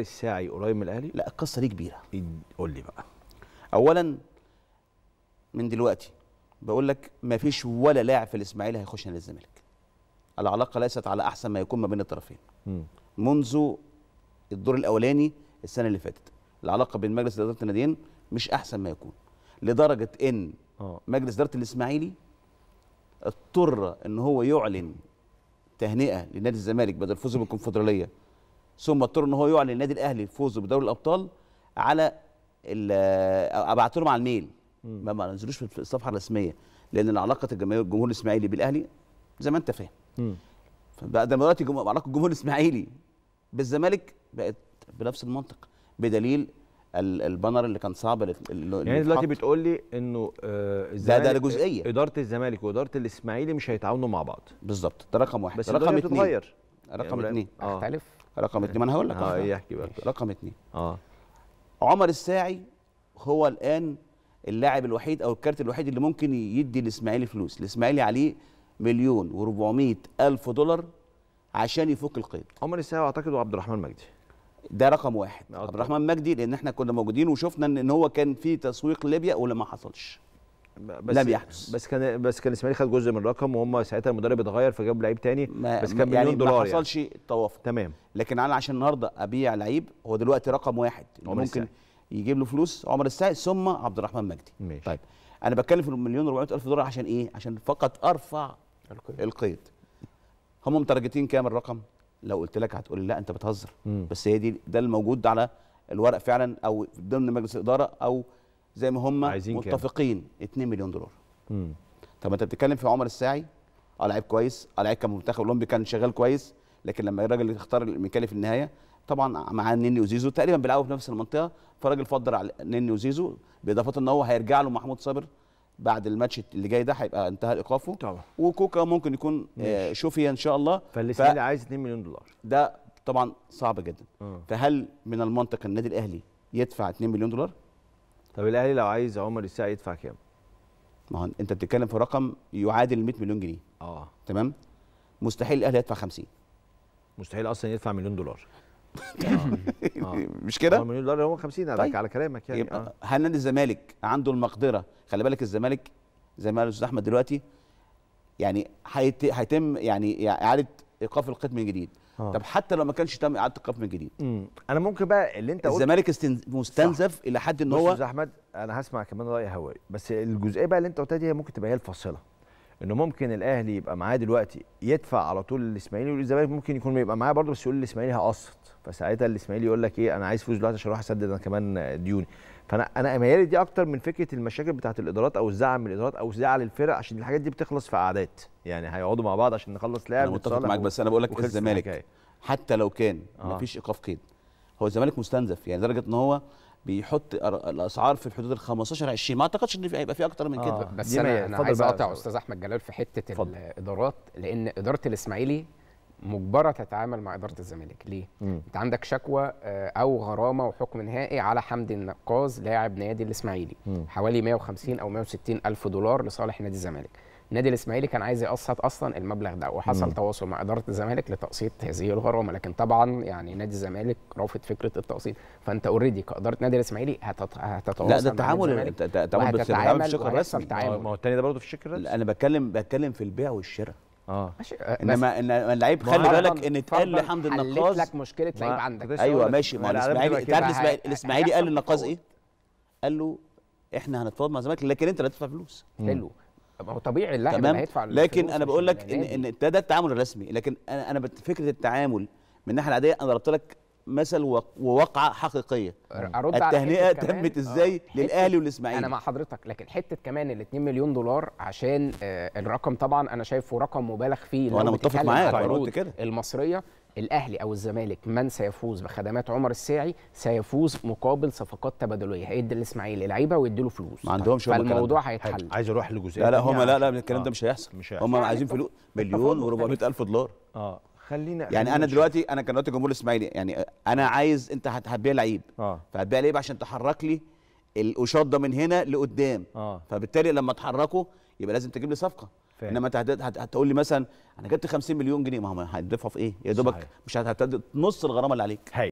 الساعي قريب من الاهلي لا القصه دي كبيره إيه، قول لي بقى اولا من دلوقتي بقول لك ما فيش ولا لاعب في الاسماعيلي هيخش نادي الزمالك العلاقه ليست على احسن ما يكون ما بين الطرفين م. منذ الدور الاولاني السنه اللي فاتت العلاقه بين مجلس اداره الناديين مش احسن ما يكون لدرجه ان أوه. مجلس اداره الاسماعيلي اضطر ان هو يعلن تهنئه لنادي الزمالك بدل فوزه بالكونفدراليه ثم اضطر ان هو يعلن النادي الاهلي فوزه بدوري الابطال على ابعت لهم على الميل ما ما نزلوش في الصفحه الرسميه لان علاقه الجمهور الاسماعيلي بالاهلي زي ما انت فاهم فبقى دلوقتي علاقه الجمهور الاسماعيلي بالزمالك بقت بنفس المنطق بدليل البانر اللي كان صعب اللي يعني دلوقتي بتقول لي انه آه الزمالك ده ده جزئيه اداره الزمالك واداره الاسماعيلي مش هيتعاونوا مع بعض بالظبط ده رقم واحد بس رقم اثنين رقم يعني اثنين اختلف آه. رقم اثنين إيه. ما انا هقول لك اه ايه احكي بقى رقم اثنين اه عمر الساعي هو الان اللاعب الوحيد او الكارت الوحيد اللي ممكن يدي الاسماعيلي فلوس الاسماعيلي عليه مليون و400 الف دولار عشان يفك القيد عمر الساعي اعتقد وعبد الرحمن مجدي ده رقم واحد عبد الرحمن مجدي لان احنا كنا موجودين وشفنا ان هو كان في تسويق ليبيا ولا ما حصلش بس لم يحدث بس كان بس كان الاسماعيلي خد جزء من الرقم وهم ساعتها المدرب اتغير فجاب لعيب تاني بس كان مليون يعني دولار ما حصلش يعني. التوافق تمام لكن انا عشان النهارده ابيع لعيب هو دلوقتي رقم واحد ممكن الساعي. يجيب له فلوس عمر السائق ثم عبد الرحمن مجدي ماشي. طيب انا بتكلم في المليون و الف دولار عشان ايه عشان فقط ارفع القيد, القيد. هم متارجتين كام الرقم لو قلت لك هتقول لي لا انت بتهزر بس هي دي ده الموجود على الورق فعلا او ضمن مجلس الاداره او زي ما هم متفقين 2 مليون دولار طب انت بتتكلم في عمر الساعي اه لعيب كويس اه لعيب كان منتخب اولمبي كان شغال كويس لكن لما الراجل اختار الميكالي في النهايه طبعا معاه نني وزيزو تقريبا بيلعبوا في نفس المنطقه فالراجل فضل على نني وزيزو باضافه ان هو هيرجع له محمود صابر بعد الماتش اللي جاي ده هيبقى انتهى ايقافه طبعا وكوكا ممكن يكون آه، شوفي ان شاء الله فالاسماعيلي ف... عايز 2 مليون دولار ده طبعا صعب جدا أه. فهل من المنطق النادي الاهلي يدفع 2 مليون دولار طب الاهلي لو عايز عمر الساعه يدفع كام؟ ما هو انت بتتكلم في رقم يعادل 100 مليون جنيه اه تمام مستحيل الاهلي يدفع 50 مستحيل اصلا يدفع مليون دولار آه. آه. مش كده؟ مليون دولار هو 50 طيب. على كلامك يعني يبقى آه. هل نادي الزمالك عنده المقدره خلي بالك الزمالك زي ما قال الاستاذ احمد دلوقتي يعني هيتم يعني اعاده ايقاف القيد من جديد آه. طب حتى لو ما كانش تم اعاده القيد من جديد مم. انا ممكن بقى اللي انت قلت الزمالك مستنزف صح. الى حد ان هو استاذ احمد انا هسمع كمان راي هوائي بس الجزئيه بقى اللي انت قلتها دي ممكن تبقى هي الفاصله انه ممكن الاهلي يبقى معاه دلوقتي يدفع على طول للاسماعيلي والزمالك ممكن يكون يبقى معاه برضه بس يقول للاسماعيلي هقسط فساعتها الاسماعيلي يقول لك ايه انا عايز فلوس دلوقتي عشان اروح اسدد انا كمان ديوني فانا انا ميالي دي اكتر من فكره المشاكل بتاعه الادارات او الزعل من الادارات او زعل الفرق عشان الحاجات دي بتخلص في قعدات يعني هيقعدوا مع بعض عشان نخلص لعب انا متفق معاك بس انا بقول لك الزمالك حتى لو كان آه. مفيش ايقاف قيد هو الزمالك مستنزف يعني لدرجه ان هو بيحط الاسعار في حدود ال 15 20 ما اعتقدش ان هيبقى في اكتر من كده آه. بس انا, يعني أنا عايز اقطع استاذ احمد جلال في حته فضل. الادارات لان اداره الاسماعيلي مجبره تتعامل مع اداره الزمالك ليه مم. انت عندك شكوى آه، او غرامه وحكم نهائي على حمدي النقاز لاعب نادي الاسماعيلي حوالي 150 او 160 الف دولار لصالح نادي الزمالك نادي الاسماعيلي كان عايز يقسط اصلا المبلغ ده وحصل مم. تواصل مع اداره الزمالك لتقسيط هذه الغرامه لكن طبعا يعني نادي الزمالك رافض فكره التقسيط فانت اوريدي كاداره نادي الاسماعيلي هتتواصل لا ده التعامل التعامل بالشكل الرسمي ما هو الثاني ده برضه في الشكل الرسمي انا بتكلم بتكلم في البيع والشراء اه ماشي آه، انما ان اللعيب خلي بالك ان اتقال لحمد النقاز لك مشكله لعيب عندك ايوه ماشي ما الاسماعيلي انت عارف الاسماعيلي قال للنقاز ايه؟ قال له احنا هنتفاوض مع الزمالك لكن انت اللي هتدفع فلوس حلو ما هو طبيعي اللاعب ما هيدفع لكن انا بقول لك ان ان ده التعامل الرسمي لكن انا انا فكره التعامل من الناحيه العاديه انا ضربت لك مثل ووقعة حقيقيه أرد التهنئه تمت ازاي آه، للاهلي والاسماعيلي انا مع حضرتك لكن حته كمان ال 2 مليون دولار عشان آه، الرقم طبعا انا شايفه رقم مبالغ فيه وانا متفق معاك قلت كده المصريه الاهلي او الزمالك من سيفوز بخدمات عمر الساعي سيفوز مقابل صفقات تبادليه هيدي الاسماعيلي لعيبه ويدي له فلوس ما عندهمش فالموضوع هيتحل عايز اروح لجزئيه لا لا هم لا لا الكلام ده مش هيحصل هم عايزين فلوس مليون و400 الف دولار اه خلينا يعني انا دلوقتي انا كان دلوقتي جمهور الاسماعيلي يعني انا عايز انت هتبيع لعيب اه فهتبيع لعيب عشان تحرك لي القشاط ده من هنا لقدام آه. فبالتالي لما تحركه يبقى لازم تجيب لي صفقه فعلا. انما انت هتقول لي مثلا انا جبت 50 مليون جنيه ما هو هيدفعوا في ايه يا دوبك مش هتدي نص الغرامه اللي عليك هي.